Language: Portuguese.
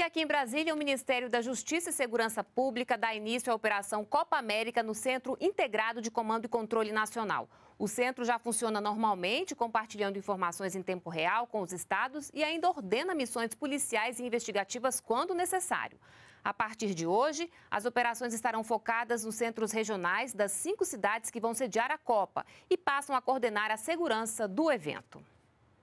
E aqui em Brasília, o Ministério da Justiça e Segurança Pública dá início à Operação Copa América no Centro Integrado de Comando e Controle Nacional. O centro já funciona normalmente, compartilhando informações em tempo real com os estados e ainda ordena missões policiais e investigativas quando necessário. A partir de hoje, as operações estarão focadas nos centros regionais das cinco cidades que vão sediar a Copa e passam a coordenar a segurança do evento.